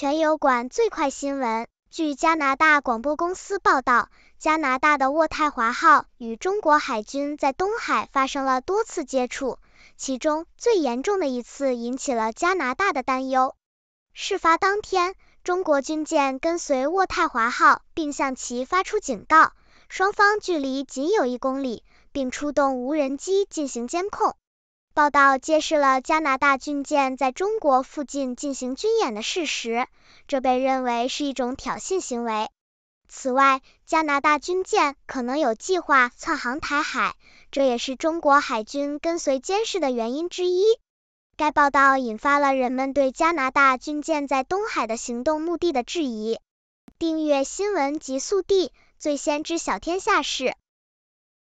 全油管最快新闻。据加拿大广播公司报道，加拿大的渥太华号与中国海军在东海发生了多次接触，其中最严重的一次引起了加拿大的担忧。事发当天，中国军舰跟随渥太华号，并向其发出警告，双方距离仅有一公里，并出动无人机进行监控。报道揭示了加拿大军舰在中国附近进行军演的事实，这被认为是一种挑衅行为。此外，加拿大军舰可能有计划窜航台海，这也是中国海军跟随监视的原因之一。该报道引发了人们对加拿大军舰在东海的行动目的的质疑。订阅新闻极速递，最先知晓天下事。